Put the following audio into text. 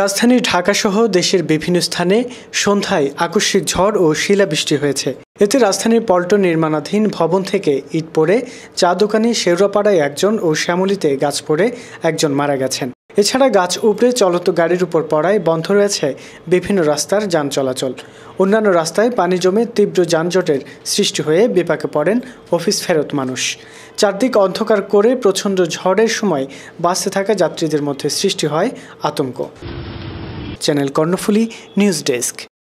রাজধানী ঢাকাসহ দেশের বিভিন্ন স্থানে সন্ধ্যায় আকস্মিক ঝড় ও শিলাবৃষ্টি হয়েছে এতে রাজধানীর পল্টন নির্মাণাধীন ভবন থেকে ইট পড়ে চা দোকানি শেওরাপাড়ায় একজন ও শ্যামলিতে গাছ পড়ে একজন মারা গেছেন এছাড়া গাছ উপড়ে চলত গাড়ির উপর পড়ায় বন্ধ রয়েছে বিভিন্ন রাস্তার যান চলাচল অন্যান্য রাস্তায় পানি জমে তীব্র যানজটের সৃষ্টি হয়ে বিপাকে পড়েন অফিস ফেরত মানুষ চারদিক অন্ধকার করে প্রচণ্ড ঝড়ের সময় বাসে থাকা যাত্রীদের মধ্যে সৃষ্টি হয় আতঙ্ক চ্যানেল কর্ণফুলী নিউজ ডেস্ক